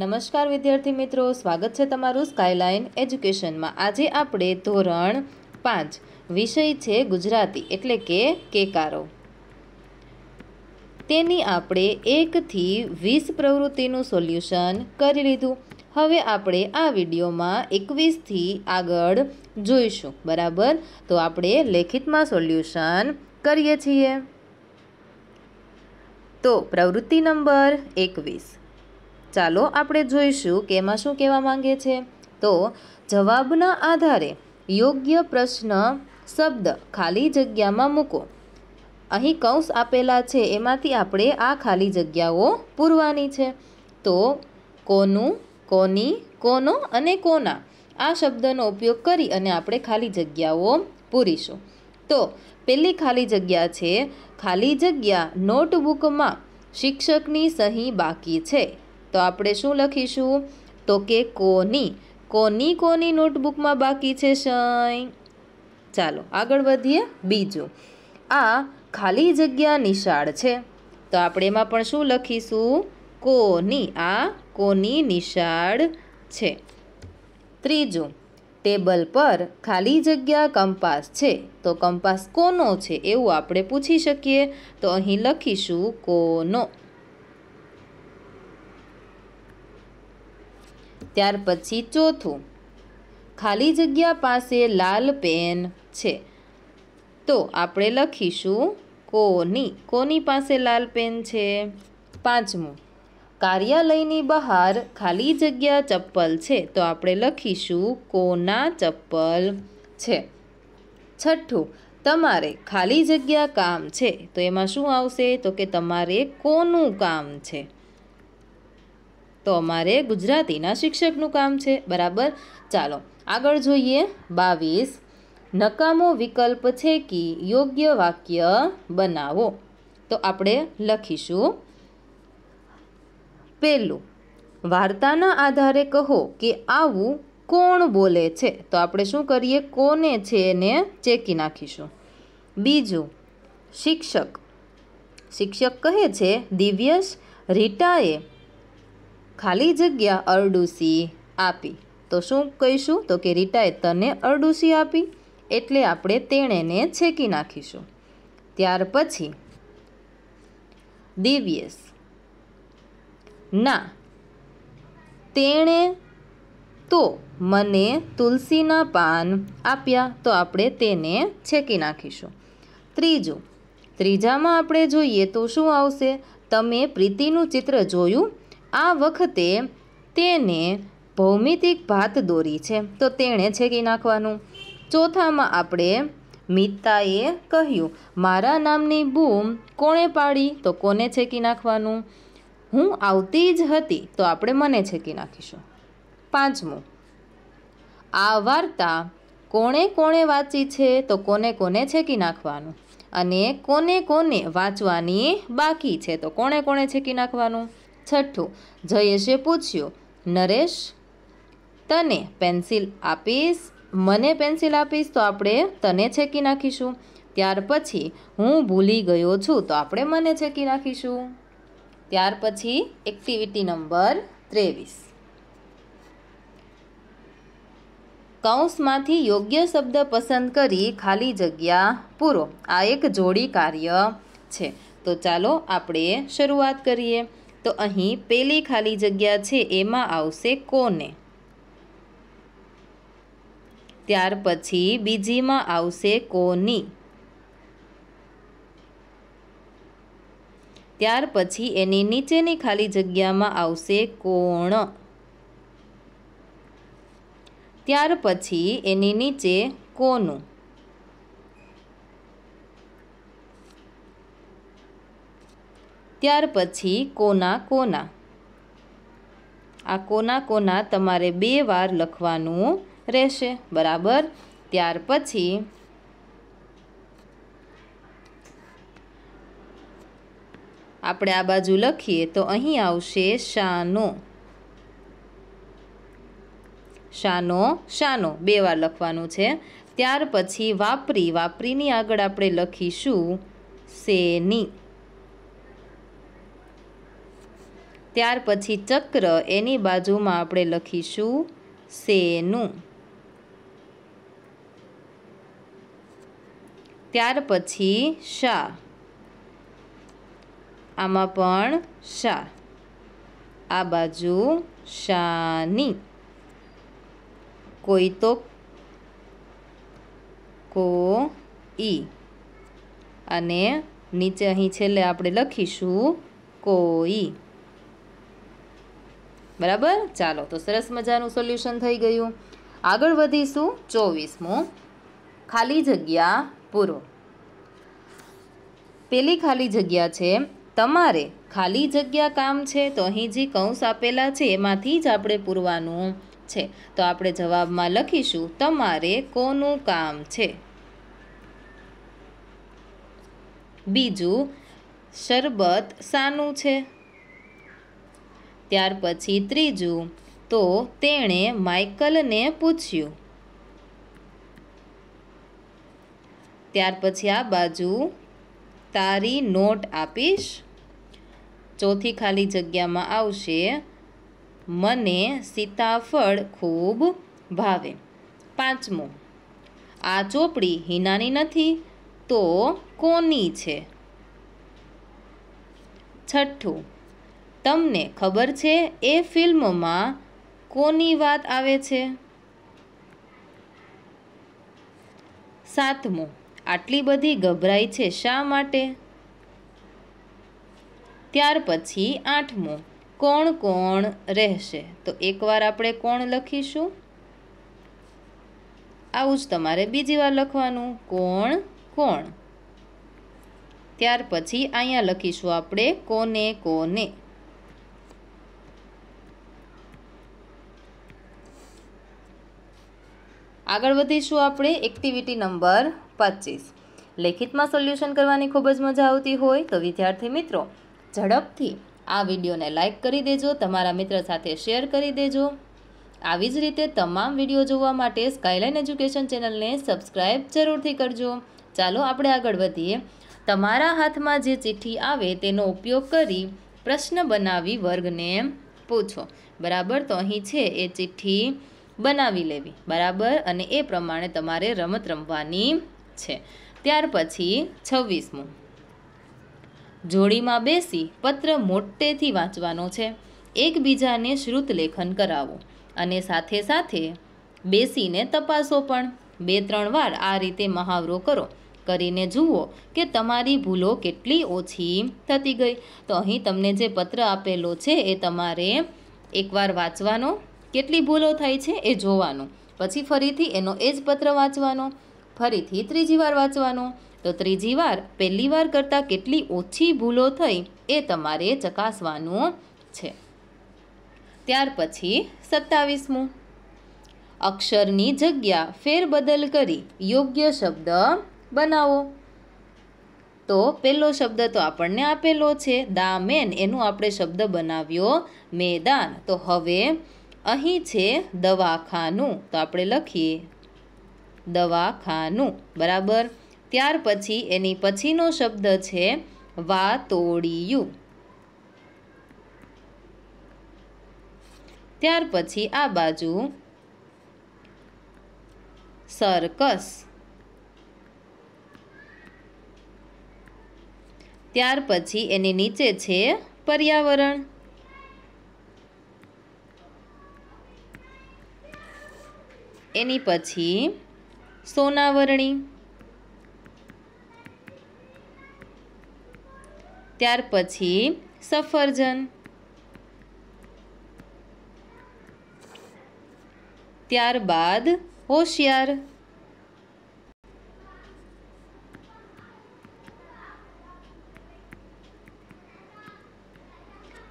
નમસ્કાર વિદ્યાર્થી મિત્રો સ્વાગત છે તમારું સ્કાયલાઇન એજ્યુકેશનમાં આજે આપણે ધોરણ પાંચ વિષય છે ગુજરાતી એટલે કે કેકારો તેની આપણે એકથી વીસ પ્રવૃત્તિનું સોલ્યુશન કરી લીધું હવે આપણે આ વિડીયોમાં એકવીસથી આગળ જોઈશું બરાબર તો આપણે લેખિતમાં સોલ્યુશન કરીએ છીએ તો પ્રવૃત્તિ નંબર એકવીસ ચાલો આપણે જોઈશું કે એમાં શું કહેવા માંગે છે તો જવાબના આધારે યોગ્ય પ્રશ્ન શબ્દ ખાલી જગ્યામાં મૂકો અહીં કૌંસ આપેલા છે એમાંથી આપણે આ ખાલી જગ્યાઓ પૂરવાની છે તો કોનું કોની કોનો અને કોના આ શબ્દનો ઉપયોગ કરી અને આપણે ખાલી જગ્યાઓ પૂરીશું તો પહેલી ખાલી જગ્યા છે ખાલી જગ્યા નોટબુકમાં શિક્ષકની સહી બાકી છે તો આપણે શું લખીશું તો કે કોની કોની કોની નોટબુકમાં બાકી છે શય ચાલો આગળ વધીએ બીજું આ ખાલી જગ્યા નિશાળ છે તો આપણે એમાં પણ શું લખીશું કોની આ કોની નિશાળ છે ત્રીજું ટેબલ પર ખાલી જગ્યા કંપાસ છે તો કંપાસ કોનો છે એવું આપણે પૂછી શકીએ તો અહીં લખીશું કોનો ત્યાર પછી ચોથું ખાલી જગ્યા પાસે લાલ પેન છે તો આપણે લખીશું કોની કોની પાસે લાલ પેન છે પાંચમું કાર્યાલયની બહાર ખાલી જગ્યા ચપ્પલ છે તો આપણે લખીશું કોના ચપ્પલ છે છઠ્ઠું તમારે ખાલી જગ્યા કામ છે તો એમાં શું આવશે તો કે તમારે કોનું કામ છે તો અમારે ગુજરાતીના શિક્ષકનું કામ છે બરાબર ચાલો આગળ જોઈએ બાવીસ નકામો વિકલ્પ છે કે યોગ્ય વાક્ય બનાવો તો આપણે લખીશું પહેલું વાર્તાના આધારે કહો કે આવું કોણ બોલે છે તો આપણે શું કરીએ કોને છે એને ચેકી નાખીશું બીજું શિક્ષક શિક્ષક કહે છે દિવ્યશ રીટાએ ખાલી જગ્યા અરડુસી આપી તો શું કહીશું તો કે રીટાએ તને અરડુસી આપી એટલે આપણે તેણેને છેકી નાખીશું ત્યાર પછી દિવ્યસ ના તેણે તો મને તુલસીના પાન આપ્યા તો આપણે તેને છેકી નાખીશું ત્રીજું ત્રીજામાં આપણે જોઈએ તો શું આવશે તમે પ્રીતિનું ચિત્ર જોયું આ વખતે તેને ભૌમિતિક ભાત દોરી છે તો તેણે છેકી નાખવાનું ચોથામાં આપણે મિતાએ કહ્યું મારા નામની બૂમ કોણે પાડી તો કોને છેકી નાખવાનું હું આવતી જ હતી તો આપણે મને છેકી નાખીશું પાંચમું આ વાર્તા કોણે કોણે વાંચી છે તો કોને કોને છેકી નાખવાનું અને કોને કોને વાંચવાની બાકી છે તો કોણે કોણે છેકી નાખવાનું છઠ્ઠું જયેશે પૂછ્યું નરેશ તને પેન્સિલ આપીશ મને પેન્સિલ આપીશ તો આપણે તને છેકી નાખીશું ત્યાર પછી હું ભૂલી ગયો છું તો આપણે મને છેકી નાખીશું ત્યાર પછી એક્ટિવિટી નંબર ત્રેવીસ કૌંસમાંથી યોગ્ય શબ્દ પસંદ કરી ખાલી જગ્યા પૂરો આ એક જોડી કાર્ય છે તો ચાલો આપણે શરૂઆત કરીએ તો અહીં પેલી ખાલી જગ્યા છે એમાં આવશે કોને ત્યાર પછી બીજીમાં આવશે કોની ત્યાર પછી એની નીચેની ખાલી જગ્યામાં આવશે કોણ ત્યાર પછી એની નીચે કોનું ત્યાર પછી કોના કોના આ કોના કોના તમારે બે વાર લખવાનું રહેશે બરાબર ત્યાર પછી આપણે આ બાજુ લખીએ તો અહીં આવશે શાનો શાનો શાનો બે વાર લખવાનું છે ત્યાર પછી વાપરી વાપરીની આગળ આપણે લખીશું સેની ત્યાર પછી ચક્ર એની બાજુમાં આપણે લખીશું સેનું ત્યાર પછી શા આમાં પણ શા આ બાજુ શાની કોઈ તો કો ઈ અને નીચે અહીં છેલ્લે આપણે લખીશું કોઈ બરાબર ચાલો તો સરસ મજાનું સોલ્યુશન થઈ ગયું આગળ વધીશું ચોવીસમું ખાલી જગ્યા પૂરો પેલી ખાલી જગ્યા છે તમારે ખાલી જગ્યા કામ છે તો અહીં જે કૌંસ આપેલા છે એમાંથી જ આપણે પૂરવાનું છે તો આપણે જવાબમાં લખીશું તમારે કોનું કામ છે બીજું શરબત શાનું છે ત્યાર પછી ત્રીજું તો તેણે માઇકલને પૂછ્યું ત્યાર પછી આ બાજુ તારી નોટ આપીશ ચોથી ખાલી જગ્યામાં આવશે મને સીતાફળ ખૂબ ભાવે પાંચમો આ ચોપડી હિનાની નથી તો કોની છે છઠ્ઠું તમને ખબર છે એ ફિલ્મમાં કોની વાત આવે છે સાતમો આટલી બધી ગભરાઈ છે શા માટે ત્યાર પછી આઠમો કોણ કોણ રહેશે તો એકવાર આપણે કોણ લખીશું આવું જ તમારે બીજી વાર લખવાનું કોણ કોણ ત્યાર પછી અહીંયા લખીશું આપણે કોને કોને આગળ વધીશું આપણે એક્ટિવિટી નંબર પચીસ લેખિતમાં સોલ્યુશન કરવાની ખૂબ જ મજા આવતી હોય તો વિદ્યાર્થી મિત્રો ઝડપથી આ વિડીયોને લાઇક કરી દેજો તમારા મિત્ર સાથે શેર કરી દેજો આવી જ રીતે તમામ વિડીયો જોવા માટે સ્કાયલાઇન એજ્યુકેશન ચેનલને સબસ્ક્રાઈબ જરૂરથી કરજો ચાલો આપણે આગળ વધીએ તમારા હાથમાં જે ચિઠ્ઠી આવે તેનો ઉપયોગ કરી પ્રશ્ન બનાવી વર્ગને પૂછો બરાબર તો અહીં છે એ ચિઠ્ઠી બનાવી લેવી બરાબર અને એ પ્રમાણે તમારે રમત રમવાની છે ત્યાર પછી છવ્વીસમું જોડીમાં બેસી પત્ર મોટેથી વાંચવાનો છે એકબીજાને શ્રુત લેખન કરાવો અને સાથે સાથે બેસીને તપાસો પણ બે ત્રણ વાર આ રીતે મહાવરો કરો કરીને જુઓ કે તમારી ભૂલો કેટલી ઓછી થતી ગઈ તો અહીં તમને જે પત્ર આપેલો છે એ તમારે એકવાર વાંચવાનો કેટલી ભૂલો થઈ છે એ જોવાનું પછી ફરીથી એનો એ જ પત્ર વાંચવાનો ફરીથી ત્રીજી વાર વાંચવાનો તો ત્રીજી વાર પહેલી વાર કરતાં કેટલી ઓછી ભૂલો થઈ એ તમારે ચકાસવાનું છે ત્યાર પછી સત્તાવીસમું અક્ષરની જગ્યા ફેરબદલ કરી યોગ્ય શબ્દ બનાવો તો પહેલો શબ્દ તો આપણને આપેલો છે દા મેન એનું આપણે શબ્દ બનાવ્યો મેદાન તો હવે અહીં છે દવાખાનું તો આપણે લખીએ દવાખાનું બરાબર ત્યાર પછી એની પછીનો શબ્દ છે વાતોડિયું ત્યાર પછી આ બાજુ સરકસ ત્યાર પછી એની નીચે છે પર્યાવરણ એની પછી સોનાવરણી ત્યાર પછી સફરજન ત્યારબાદ હોશિયાર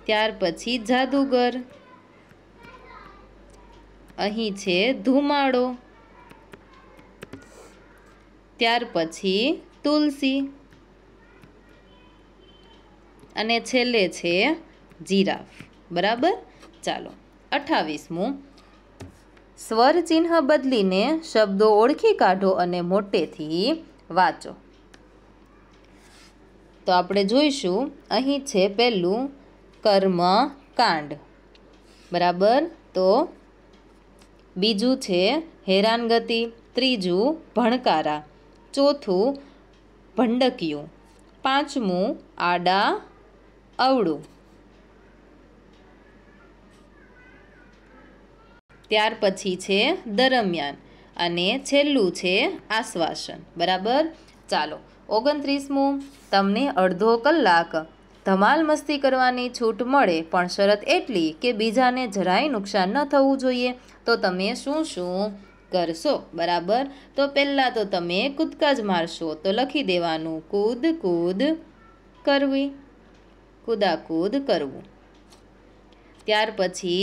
ત્યાર પછી જાદુગર અહીં છે ધુમાડો ત્યાર પછી તુલસી અને છેલ્લે છે જીરાફ બરાબર ચાલો અઠાવીસમું સ્વર ચિહ્ન બદલીને શબ્દો ઓળખી કાઢો અને મોટેથી વાંચો તો આપણે જોઈશું અહીં છે પહેલું કર્મ કાંડ બરાબર તો બીજું છે હેરાનગતિ ત્રીજું ભણકારા ચોથું ભંડકિયું પાંચમું આડા અવળું ત્યાર પછી છે દરમિયાન અને છેલ્લું છે આશ્વાસન બરાબર ચાલો ઓગણત્રીસમું તમને અડધો કલાક ધમાલ મસ્તી કરવાની છૂટ મળે પણ શરત એટલી કે બીજાને જરાય નુકસાન ન થવું જોઈએ તો તમે શું શું કરશો બરાબર તો પહેલાં તો તમે કૂદકા જ મારશો તો લખી દેવાનું કૂદ કૂદ કરવી કૂદાકૂદ કરવું ત્યાર પછી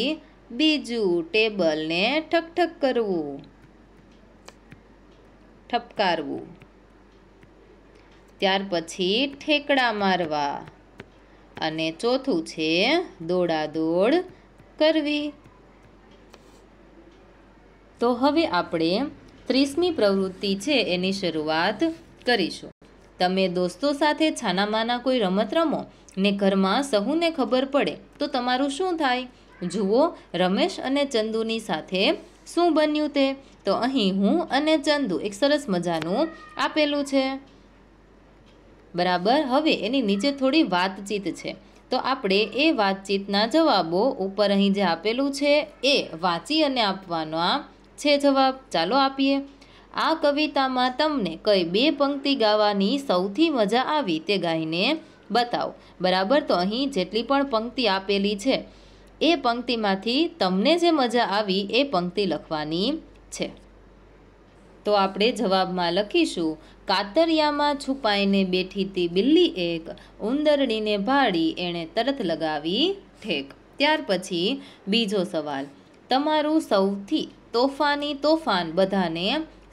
બીજું ટેબલને ઠકઠક કરવું ઠપકારવું ત્યાર પછી ઠેકડા મારવા અને ચોથું છે દોડાદોડ કરવી તો હવે આપણે ત્રીસમી પ્રવૃત્તિ છે એની શરૂઆત કરીશું તમે દોસ્તો સાથે છાનામાના કોઈ રમત રમો ને ઘરમાં સહુને ખબર પડે તો તમારું શું થાય જુઓ રમેશ અને ચંદુની સાથે શું બન્યું તે તો અહીં હું અને ચંદુ એક સરસ મજાનું આપેલું છે બરાબર હવે એની નીચે થોડી વાતચીત છે તો આપણે એ વાતચીતના જવાબો ઉપર અહીં જે આપેલું છે એ વાંચી અને આપવાના છે જવાબ ચાલો આપીએ આ કવિતામાં તમને કઈ બે પંક્તિ ગાવાની સૌથી મજા આવી તે ગાઈને બતાવો બરાબર તો અહીં જેટલી પણ પંક્તિ આપેલી છે એ પંક્તિમાંથી તમને જે મજા આવી એ પંક્તિ લખવાની છે તો આપણે જવાબમાં લખીશું કાતરિયામાં છુપાઈને બેઠી તી બિલ્લી એક ઉંદરડીને ભાળી એણે તરત લગાવી ઠેક ત્યાર પછી બીજો સવાલ તમારું સૌથી તોફાની તોફાન બધાને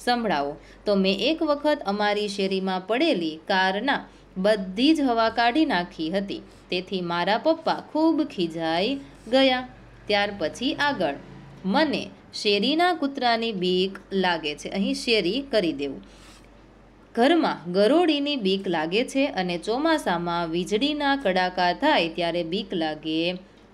સંભળાવો તો મેં એક વખત અમારી શેરીમાં પડેલી કારના બધી જ હવા કાઢી નાખી હતી તેથી મારા પપ્પા ખૂબ ખીજાઈ ગયા ત્યાર પછી આગળ મને શેરીના કૂતરાની બીક લાગે છે અહીં શેરી કરી દેવું ઘરમાં ગરોળીની બીક લાગે છે અને ચોમાસામાં વીજળીના કડાકા થાય ત્યારે બીક લાગે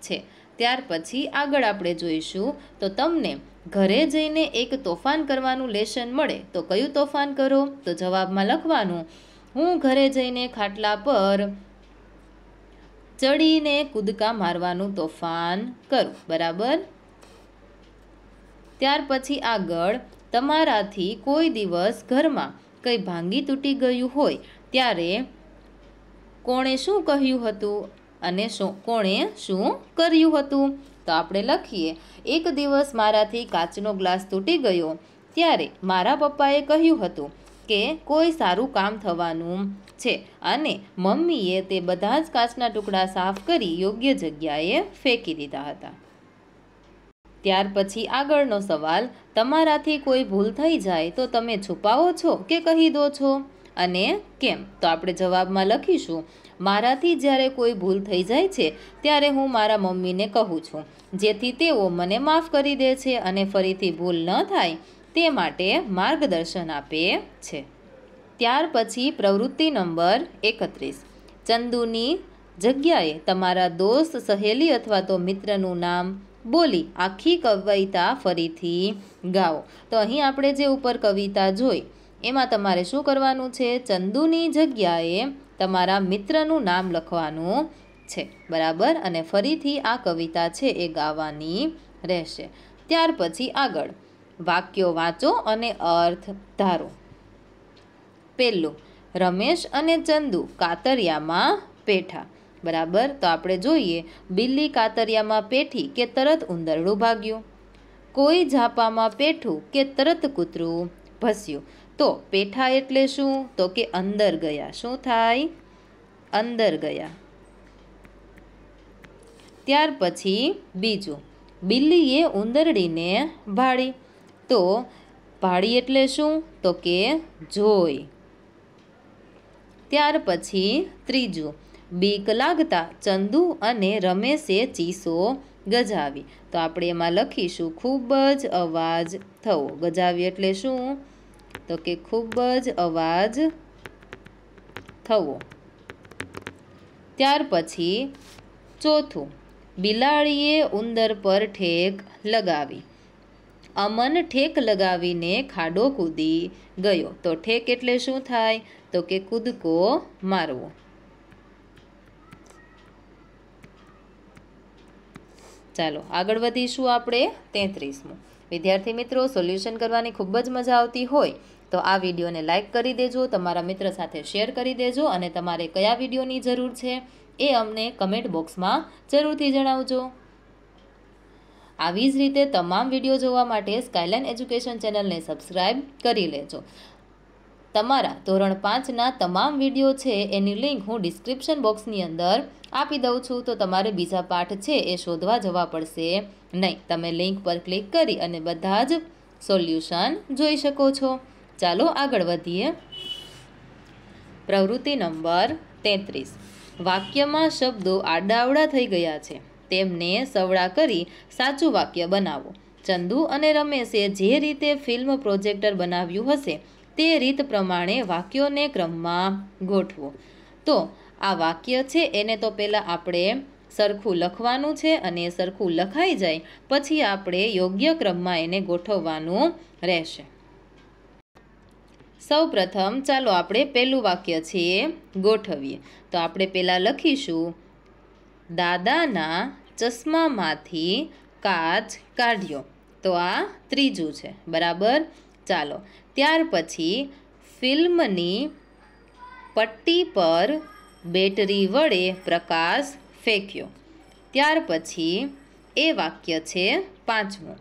છે ત્યાર પછી આગળ આપણે જોઈશું તો તમને ઘરે જઈને એક તોફાન કરવાનું લેશન મળે તો કયું તોફાન કરો તો જવાબમાં લખવાનું હું ઘરે જઈને ખાટલા પર ચડીને કૂદકા મારવાનું તોફાન કરું બરાબર ત્યાર પછી આગળ તમારાથી કોઈ દિવસ ઘરમાં કંઈ ભાંગી તૂટી ગયું હોય ત્યારે કોણે શું કહ્યું હતું અને શું કોણે શું કર્યું હતું તો આપણે લખીએ એક દિવસ મારાથી કાચનો ગ્લાસ તૂટી ગયો ત્યારે મારા પપ્પાએ કહ્યું હતું કે કોઈ સારું કામ થવાનું છે અને મમ્મીએ તે બધા જ કાચના ટુકડા સાફ કરી યોગ્ય જગ્યાએ ફેંકી દીધા હતા ત્યાર પછી આગળનો સવાલ તમારાથી કોઈ ભૂલ થઈ જાય તો તમે છુપાવો છો કે કહી દો છો અને કેમ તો આપણે જવાબમાં લખીશું મારાથી જ્યારે કોઈ ભૂલ થઈ જાય છે ત્યારે હું મારા મમ્મીને કહું છું જેથી તેઓ મને માફ કરી દે છે અને ફરીથી ભૂલ ન થાય તે માટે માર્ગદર્શન આપે છે ત્યાર પછી પ્રવૃત્તિ નંબર એકત્રીસ ચંદુની જગ્યાએ તમારા દોસ્ત સહેલી અથવા તો મિત્રનું નામ બોલી આખી કવિતા ફરીથી ગાઓ તો અહીં આપણે જે ઉપર કવિતા જોઈ એમાં તમારે શું કરવાનું છે ચંદુની જગ્યાએ તમારા મિત્રનું નામ લખવાનું છે બરાબર અને ફરીથી આ કવિતા છે એ ગાવાની રહેશે ત્યાર પછી આગળ વાક્યો વાંચો અને અર્થ ધારો પહેલું રમેશ અને ચંદુ કાતરિયામાં પેઠા બરાબર તો આપણે જોઈએ બિલ્લી કાતરિયામાં પેઠી કે તરત ઉંદરડું ભાગ્યું કોઈ ઝાપામાં પેઠું કે તરત કૂતરું ભસ્યું તો પેઠા એટલે શું તો કે અંદર ગયા શું થાય અંદર ગયા ત્યાર પછી બીજું બિલ્લીએ ઉંદરડીને ભાળી તો ભાળી એટલે શું તો કે જોઈ ત્યાર પછી ત્રીજું બીક લાગતા ચંદુ અને રમેશે ચીસો ગજાવી તો આપણે એમાં લખીશું ખૂબ જ અવાજ થવો ગજાવી એટલે શું તો કે ખૂબ જ અવાજ થવો ત્યાર પછી ચોથું બિલાડીએ ઉંદર પર ઠેક લગાવી અમન ઠેક લગાવીને ખાડો કૂદી ગયો તો ઠેક એટલે શું થાય તો કે કૂદકો મારવો ચાલો આગળ વધીશું આપણે તેત્રીસમું વિદ્યાર્થી મિત્રો સોલ્યુશન કરવાની ખૂબ જ મજા આવતી હોય તો આ વિડીયોને લાઇક કરી દેજો તમારા મિત્ર સાથે શેર કરી દેજો અને તમારે કયા વિડીયોની જરૂર છે એ અમને કમેન્ટ બોક્સમાં જરૂરથી જણાવજો આવી જ રીતે તમામ વિડીયો જોવા માટે સ્કાયલાઇન એજ્યુકેશન ચેનલને સબસ્ક્રાઇબ કરી લેજો તમારા ધોરણ પાંચના તમામ વિડીયો છે એની લિંક હું ડિસ્ક્રિપ્શન બોક્સની અંદર આપી દઉં છું તો તમારે બીજા પાઠ છે એ શોધવા જવા પડશે નહીં તમે લિંક પર ક્લિક કરી અને બધા જ સોલ્યુશન જોઈ શકો છો ચાલો આગળ વધીએ પ્રવૃત્તિ નંબર તેત્રીસ વાક્યમાં શબ્દો આડાવડા થઈ ગયા છે તેમને સવડા કરી સાચું વાક્ય બનાવો ચંદુ અને રમેશે જે રીતે ફિલ્મ પ્રોજેક્ટર બનાવ્યું હશે તે રીત પ્રમાણે વાક્યોને ક્રમમાં ગોઠવો તો આ વાક્ય છે એને તો પહેલાં આપણે સરખું લખવાનું છે અને સરખું લખાઈ જાય પછી આપણે યોગ્ય ક્રમમાં એને ગોઠવવાનું રહેશે સૌ પ્રથમ ચાલો આપણે પહેલું વાક્ય છે ગોઠવીએ તો આપણે પહેલાં લખીશું દાદાના ચશ્મામાંથી કાચ કાઢ્યો તો આ ત્રીજું છે બરાબર ચાલો ત્યાર પછી ફિલ્મની પટ્ટી પર બેટરી વડે પ્રકાશ ફેંક્યો ત્યાર પછી એ વાક્ય છે પાંચમું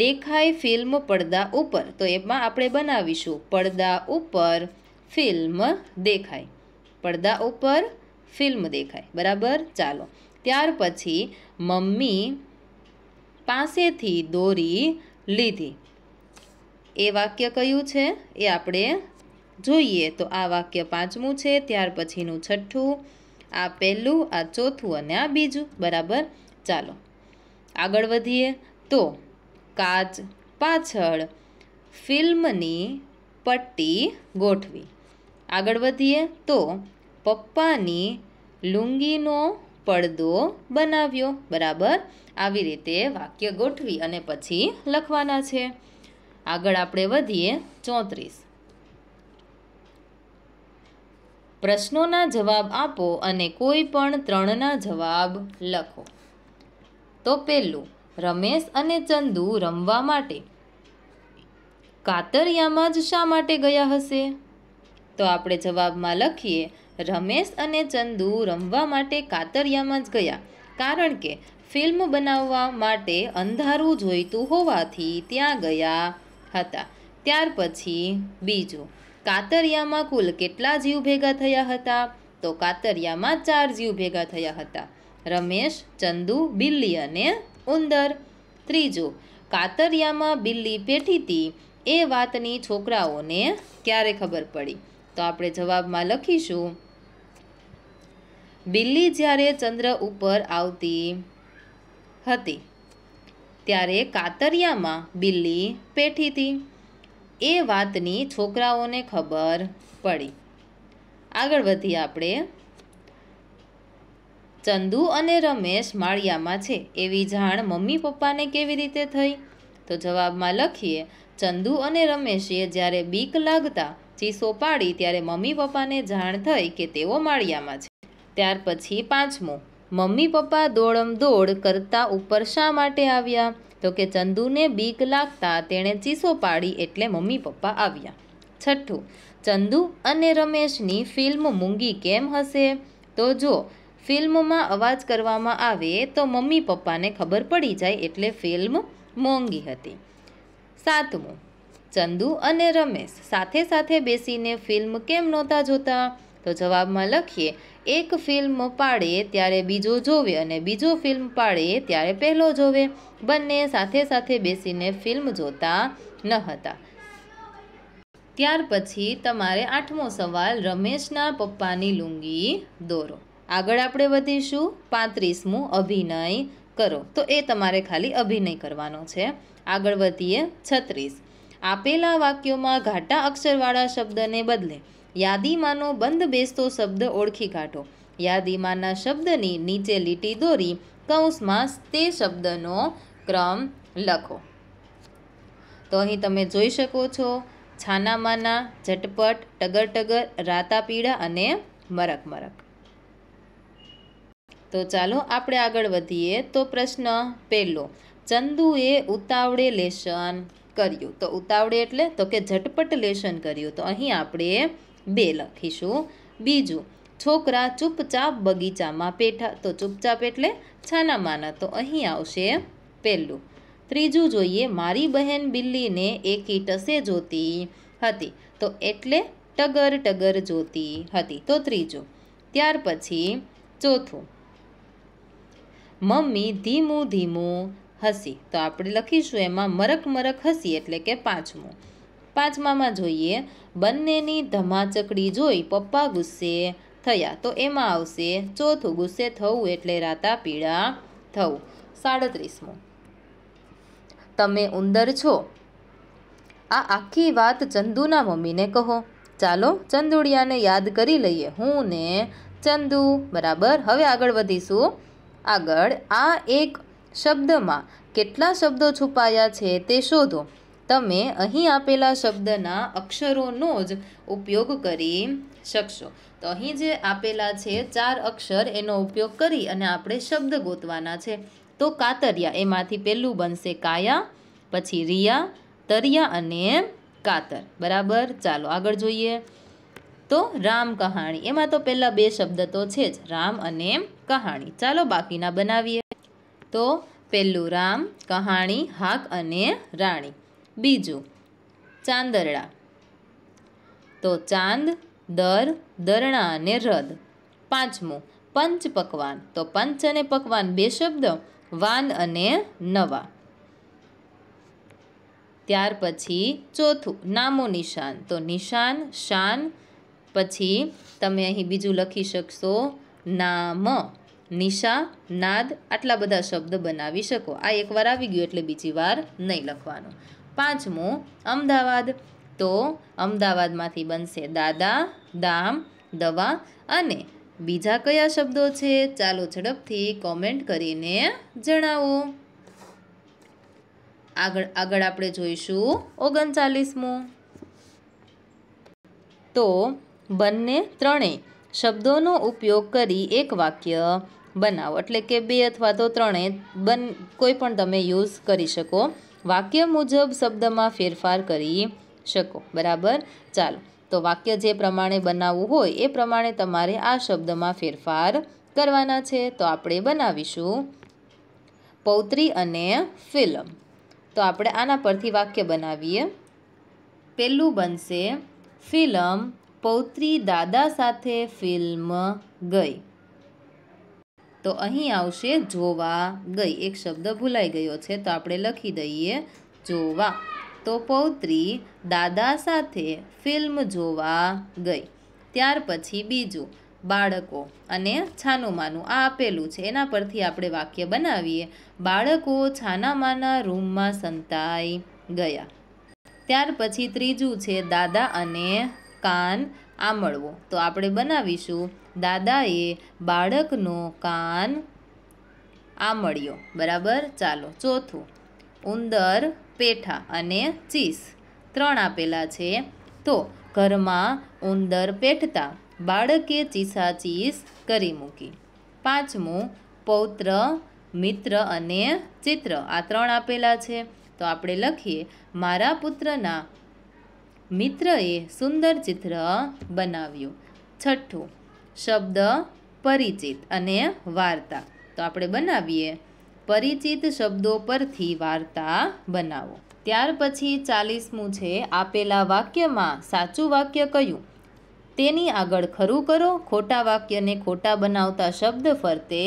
દેખાય ફિલ્મ પડદા ઉપર તો એમાં આપણે બનાવીશું પડદા ઉપર ફિલ્મ દેખાય પડદા ઉપર ફિલ્મ દેખાય બરાબર ચાલો ત્યાર પછી મમ્મી પાસેથી દોરી લીધી એ વાક્ય કયું છે એ આપણે જોઈએ તો આ વાક્ય પાંચમું છે ત્યાર પછીનું છઠ્ઠું આ પહેલું આ ચોથું અને આ બીજું બરાબર ચાલો આગળ વધીએ તો કાચ પાછળ ફિલ્મની પટ્ટી ગોઠવી આગળ વધીએ તો પપ્પાની લુંગીનો પડદો બનાવ્યો બરાબર આવી રીતે વાક્ય ગોઠવી અને પછી લખવાના છે આગળ આપણે વધીએ ચોત્રીસ પ્રશ્નોના જવાબ આપો અને કોઈ પણ ત્રણના જવાબ લખો તો પહેલું રમેશ અને ચંદુ રમવા માટે કાતરિયામાં જ શા માટે ગયા હશે તો આપણે જવાબમાં લખીએ રમેશ અને ચંદુ રમવા માટે કાતરિયામાં જ ગયા કારણ કે ફિલ્મ બનાવવા માટે અંધારું જોઈતું હોવાથી ત્યાં ગયા હતા ત્યાર પછી બીજું કાતરિયામાં કુલ કેટલા જીવ ભેગા થયા હતા તો કાતરિયામાં ચાર જીવ ભેગા થયા હતા રમેશ ચંદુ બિલ્લી અને ઉંદર ત્રીજું કાતરિયામાં બિલ્લી પેઠીતી એ વાતની છોકરાઓને ક્યારે ખબર પડી તો આપણે જવાબમાં લખીશું બિલ્લી જ્યારે ચંદ્ર ઉપર આવતી હતી ત્યારે કાતરિયામાં બિલ્લી પેઠી હતી એ વાતની છોકરાઓને ખબર પડી આગળ વધીએ આપણે ચંદુ અને રમેશ માળિયામાં છે એવી જાણ મમ્મી પપ્પાને કેવી રીતે થઈ તો જવાબમાં લખીએ ચંદુ અને રમેશે જ્યારે બીક લાગતા ચીસો પાડી ત્યારે મમ્મી પપ્પાને જાણ થઈ કે તેઓ માળિયામાં છે ત્યાર પછી પાંચમું મમ્મી પપ્પા દોડમ દોડ કરતા ઉપર શા માટે આવ્યા તો કે ચંદુને બીક લાગતા તેણે ચીસો પાડી એટલે મમ્મી પપ્પા આવ્યા છઠ્ઠું ચંદુ અને રમેશની ફિલ્મ મૂંગી કેમ હશે તો જો ફિલ્મમાં અવાજ કરવામાં આવે તો મમ્મી પપ્પાને ખબર પડી જાય એટલે ફિલ્મ મોંઘી હતી સાતમું ચંદુ અને રમેશ સાથે સાથે બેસીને ફિલ્મ કેમ નહોતા જોતા તો જવાબમાં લખીએ એક ફિલ્મ પાડીએ ત્યારે બીજો જોવે અને બીજો ફિલ્મ પાડીએ ત્યારે પહેલો જોવે બંને સાથે સાથે બેસીને ફિલ્મ જોતા ન હતા ત્યાર પછી તમારે આઠમો સવાલ રમેશના પપ્પાની લુંગી દોરો આગળ આપણે વધીશું પાંત્રીસમું અભિનય કરો તો એ તમારે ખાલી અભિનય કરવાનો છે આગળ વધીએ છત્રીસ આપેલા વાક્યોમાં ઘાટા અક્ષરવાળા શબ્દને બદલે યાદીમાંનો બંધ બેસતો શબ્દ ઓળખી કાઢો યાદીમાંના શબ્દની નીચે લીટી દોરી કૌંસમાં તે શબ્દનો ક્રમ લખો તો અહીં તમે જોઈ શકો છો છાનામાના ઝટપટ ટગર ટગર રાતા પીળા અને મરક મરક તો ચાલો આપણે આગળ વધીએ તો પ્રશ્ન પહેલો ચંદુએ ઉતાવળે લેશન કર્યું તો ઉતાવળે એટલે તો કે ઝટપટ લેશન કર્યું તો અહીં આપણે બે લખીશું બીજું છોકરા ચૂપચાપ બગીચામાં પેઠા તો ચૂપચાપ એટલે છાનામાના તો અહીં આવશે પહેલું ત્રીજું જોઈએ મારી બહેન બિલ્લીને એકી ટસે જોતી હતી તો એટલે ટગર ટગર જોતી હતી તો ત્રીજું ત્યાર પછી ચોથું મમ્મી ધીમું ધીમું હસી તો આપણે લખીશું એમાં મરક મરક હસી એટલે કે પાંચમું પાંચમામાં જોઈએ બંનેની ધમાચકડી જોઈ પપ્પા ગુસ્સે થયા તો એમાં આવશે ચોથું ગુસ્સે થવું એટલે રાતા પીળા થવું સાડત્રીસમું તમે ઉંદર છો આ આખી વાત ચંદુના મમ્મીને કહો ચાલો ચંદુડિયાને યાદ કરી લઈએ હું ને ચંદુ બરાબર હવે આગળ વધીશું આગળ આ એક શબ્દમાં કેટલા શબ્દો છુપાયા છે તે શોધો તમે અહીં આપેલા શબ્દના અક્ષરોનો જ ઉપયોગ કરી શકશો તો અહીં જે આપેલા છે ચાર અક્ષર એનો ઉપયોગ કરી અને આપણે શબ્દ ગોતવાના છે તો કાતરિયા એમાંથી પહેલું બનશે કાયા પછી રિયા તરિયા અને કાતર બરાબર ચાલો આગળ જોઈએ તો રામ કહાણી એમાં તો પહેલાં બે શબ્દ તો છે જ રામ અને કહાણી ચાલો બાકીના બનાવીએ તો પહેલું રામ કહાણી હાક અને રાણી બીજું ચાંદરડા તો ચાંદ દર દરણા અને રદ પાંચમું પંચ પકવાન તો પંચ અને પકવાન બે શબ્દ વાન અને નવા ત્યાર પછી ચોથું નામો નિશાન તો નિશાન શાન પછી તમે અહીં બીજું લખી શકશો નામ નિશા નાદ આટલા બધા શબ્દ બનાવી શકો આ એકવાર આવી ગયું એટલે બીજી વાર નહીં લખવાનું પાંચમું અમદાવાદ તો અમદાવાદમાંથી બનશે દાદા દામ દવા અને બીજા કયા શબ્દો છે ચાલો ઝડપથી કોમેન્ટ કરીને જણાવો આગળ આગળ આપણે જોઈશું ઓગણચાલીસમું તો બંને ત્રણેય શબ્દોનો ઉપયોગ કરી એક વાક્ય બનાવો એટલે કે બે અથવા તો ત્રણેય બન કોઈ પણ તમે યુઝ કરી શકો વાક્ય મુજબ શબ્દમાં ફેરફાર કરી શકો બરાબર ચાલો તો વાક્ય જે પ્રમાણે બનાવવું હોય એ પ્રમાણે તમારે આ શબ્દમાં ફેરફાર કરવાના છે તો આપણે બનાવીશું પૌત્રી અને ફિલ્મ તો આપણે આના પરથી વાક્ય બનાવીએ પહેલું બનશે ફિલ્મ પૌત્રી દાદા સાથે ફિલ્મ ગઈ તો અહીં આવશે જોવા ગઈ એક શબ્દ ભૂલાઈ ગયો છે તો આપણે લખી દઈએ જોવા તો પૌત્રી દાદા સાથે ફિલ્મ જોવા ગઈ ત્યાર પછી બીજું બાળકો અને છાનુમાનું આ આપેલું છે એના પરથી આપણે વાક્ય બનાવીએ બાળકો છાનામાના રૂમમાં સંતાઈ ગયા ત્યાર પછી ત્રીજું છે દાદા અને કાન આમળવો તો આપણે બનાવીશું દાદાએ બાળકનો કાન આમળ્યો બરાબર ચાલો ચોથું ઉંદર પેઠા અને ચીસ ત્રણ આપેલા છે તો ઘરમાં ઉંદર પેઠતા બાળકે ચીસા ચીસ કરી મૂકી પાંચમું પૌત્ર મિત્ર અને ચિત્ર આ ત્રણ આપેલા છે તો આપણે લખીએ મારા પુત્રના મિત્રએ સુંદર ચિત્ર બનાવ્યું છઠ્ઠું શબ્દ પરિચિત અને વાર્તા તો આપણે બનાવીએ પરિચિત શબ્દો પરથી વાર્તા બનાવો ત્યાર પછી ચાલીસમું છે આપેલા વાક્યમાં સાચું વાક્ય કયું તેની આગળ ખરું કરો ખોટા વાક્યને ખોટા બનાવતા શબ્દ ફરતે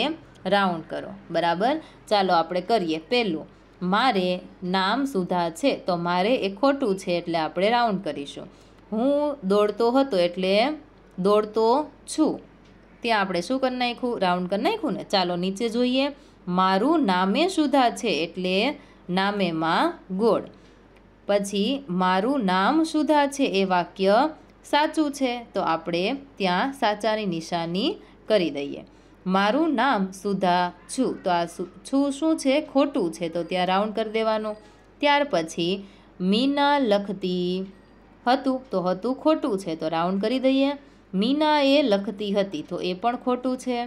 રાઉન્ડ કરો બરાબર ચાલો આપણે કરીએ પહેલું મારે નામ સુધા છે તો મારે એ ખોટું છે એટલે આપણે રાઉન્ડ કરીશું હું દોડતો હતો એટલે દોડતો છું ત્યાં આપણે શું કરી નાખ્યું રાઉન્ડ કરી નાખ્યું ને ચાલો નીચે જોઈએ મારું નામે સુધા છે એટલે નામેમાં ગોળ પછી મારું નામ સુધા છે એ વાક્ય સાચું છે તો આપણે ત્યાં સાચાની નિશાની કરી દઈએ મારું નામ સુધા છું તો આ છું શું છે ખોટું છે તો ત્યાં રાઉન્ડ કરી દેવાનું ત્યાર પછી મીના લખતી હતું તો હતું ખોટું છે તો રાઉન્ડ કરી દઈએ મીના એ લખતી હતી તો એ પણ ખોટું છે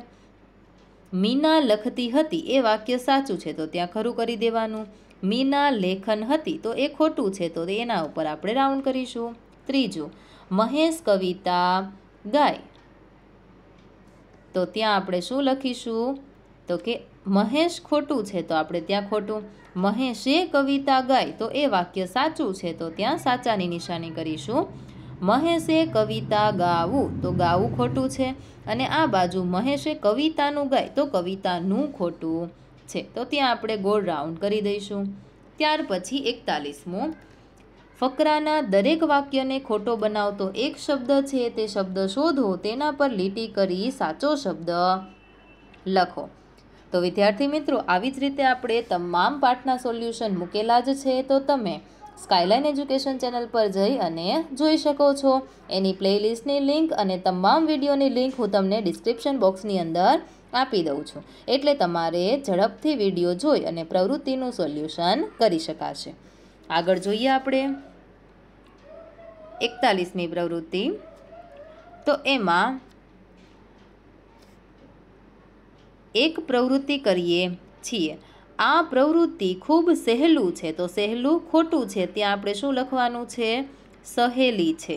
મીના લખતી હતી એ વાક્ય સાચું છે તો ત્યાં ખરું કરી દેવાનું મીના લેખન હતી તો એ ખોટું છે તો એના ઉપર આપણે રાઉન્ડ કરીશું ત્રીજું મહેશ કવિતા ગાય તો ત્યાં આપણે શું લખીશું તો કે મહેશ ખોટું છે તો આપણે ત્યાં ખોટું મહેશે કવિતા ગાય તો એ વાક્ય સાચું છે તો ત્યાં સાચાની નિશાની કરીશું મહેશે કવિતા ગાવું તો ગાવું ખોટું છે અને આ બાજુ મહેશે કવિતાનું ગાય તો કવિતાનું ખોટું છે તો ત્યાં આપણે ગોળ રાઉન્ડ કરી દઈશું ત્યાર પછી એકતાલીસમું ફકરાના દરેક વાક્યને ખોટો બનાવતો એક શબ્દ છે તે શબ્દ શોધો તેના પર લીટી કરી સાચો શબ્દ લખો તો વિદ્યાર્થી મિત્રો આવી જ રીતે આપણે તમામ પાઠના સોલ્યુશન મૂકેલા જ છે તો તમે સ્કાયલાઇન એજ્યુકેશન ચેનલ પર જઈ અને જોઈ શકો છો એની પ્લેલિસ્ટની લિંક અને તમામ વિડીયોની લિંક હું તમને ડિસ્ક્રિપ્શન બોક્સની અંદર આપી દઉં છું એટલે તમારે ઝડપથી વિડીયો જોઈ અને પ્રવૃત્તિનું સોલ્યુશન કરી શકાશે આગળ જોઈએ આપણે એકતાલીસમી પ્રવૃત્તિ તો એમાં એક પ્રવૃત્તિ કરીએ છીએ આ પ્રવૃત્તિ ખૂબ સહેલું છે તો સહેલું ખોટું છે ત્યાં આપણે શું લખવાનું છે સહેલી છે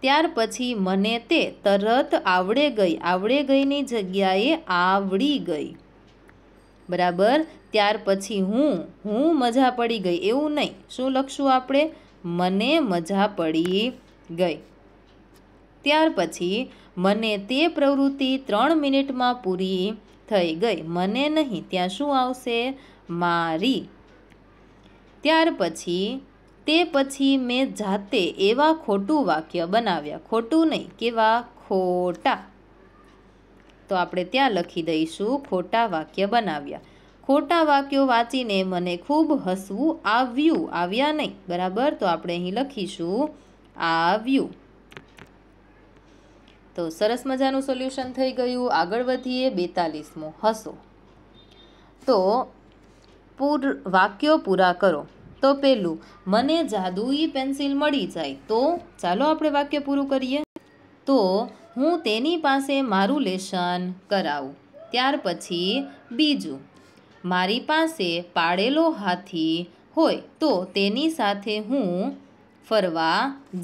ત્યાર પછી મને તે તરત આવડે ગઈ આવડે ગઈની જગ્યાએ આવડી ગઈ બરાબર ત્યાર પછી હું હું મજા પડી ગઈ એવું નહીં શું લખશું આપણે મને મજા પડી ગઈ ત્યાર પછી મને તે પ્રવૃત્તિ ત્રણ મિનિટમાં પૂરી થઈ ગઈ મને નહીં ત્યાં શું આવશે મારી ત્યાર પછી તે પછી મેં જાતે એવા ખોટું વાક્ય બનાવ્યા ખોટું નહીં કેવા ખોટા તો આપણે ત્યાં લખી દઈશું ખોટા વાક્ય બનાવ્યા ખોટા વાક્યો વાંચીને મને ખૂબ હસવું આવ્યું આવ્યા નહીં બરાબર તો આપણે અહીં લખીશું આવ્યું તો સરસ મજાનું સોલ્યુશન થઈ ગયું આગળ વધીએ બેતાલીસમો હસો તો પૂર વાક્યો પૂરા કરો તો પેલું મને જાદુઈ પેન્સિલ મળી જાય તો ચાલો આપણે વાક્ય પૂરું કરીએ તો હું તેની પાસે મારું લેશન કરાવું ત્યાર પછી બીજું મારી પાસે પાળેલો હાથી હોય તો તેની સાથે હું ફરવા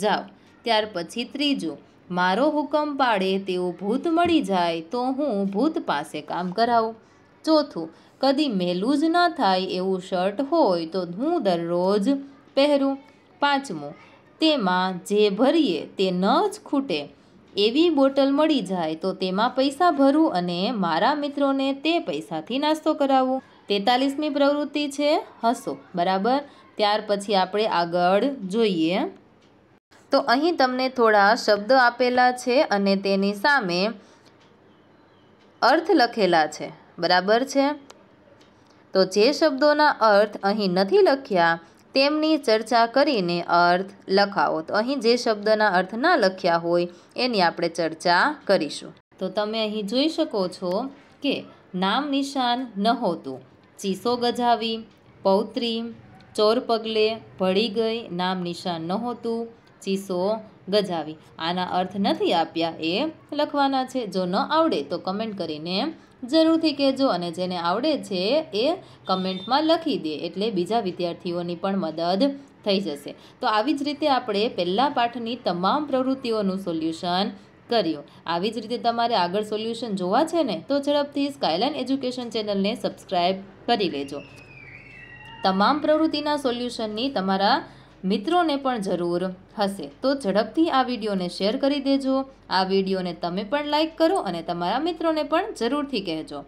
જાઉં ત્યાર પછી ત્રીજું મારો હુકમ પાડે તેવું ભૂત મળી જાય તો હું ભૂત પાસે કામ કરાવું ચોથું કદી મેલું જ ન થાય એવું શર્ટ હોય તો હું દરરોજ પહેરું પાંચમું તેમાં જે ભરીએ તે ન જ ખૂટે એવી બોટલ મળી જાય તો તેમાં પૈસા ભરવું અને મારા મિત્રોને તે પૈસાથી નાસ્તો કરાવવું તેતાલીસમી પ્રવૃત્તિ છે હસો બરાબર ત્યાર પછી આપણે આગળ જોઈએ તો અહીં તમને થોડા શબ્દ આપેલા છે અને તેની સામે અર્થ લખેલા છે બરાબર છે તો જે શબ્દોના અર્થ અહીં નથી લખ્યા તેમની ચર્ચા કરીને અર્થ લખાવો તો અહીં જે શબ્દના અર્થ ના લખ્યા હોય એની આપણે ચર્ચા કરીશું તો તમે અહીં જોઈ શકો છો કે નામ નિશાન નહોતું ચીસો ગજાવી પૌત્રી ચોર પગલે ભળી ગઈ નામ નિશાન નહોતું ચીસો ગજાવી આના અર્થ નથી આપ્યા એ લખવાના છે જો ન આવડે તો કમેન્ટ કરીને જરૂરથી કહેજો અને જેને આવડે છે એ કમેન્ટમાં લખી દે એટલે બીજા વિદ્યાર્થીઓની પણ મદદ થઈ જશે તો આવી જ રીતે આપણે પહેલાં પાઠની તમામ પ્રવૃત્તિઓનું સોલ્યુશન કર્યું આવી જ રીતે તમારે આગળ સોલ્યુશન જોવા છે ને તો ઝડપથી સ્કાયલાઇન એજ્યુકેશન ચેનલને સબસ્ક્રાઈબ કરી લેજો તમામ પ્રવૃત્તિના સોલ્યુશનની તમારા મિત્રોને પણ જરૂર હશે તો ઝડપથી આ વિડીયોને શેર કરી દેજો આ વિડીયોને તમે પણ લાઈક કરો અને તમારા મિત્રોને પણ જરૂરથી કહેજો